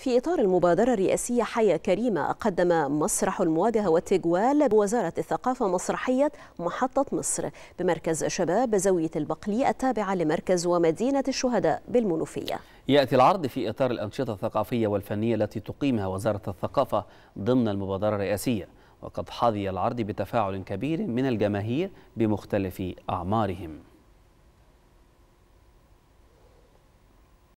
في إطار المبادرة الرئاسية حياة كريمة قدم مسرح المواجهة والتجوال بوزارة الثقافة مسرحية محطة مصر بمركز شباب زاوية البقلي التابعة لمركز ومدينة الشهداء بالمنوفية يأتي العرض في إطار الأنشطة الثقافية والفنية التي تقيمها وزارة الثقافة ضمن المبادرة الرئاسية وقد حظي العرض بتفاعل كبير من الجماهير بمختلف أعمارهم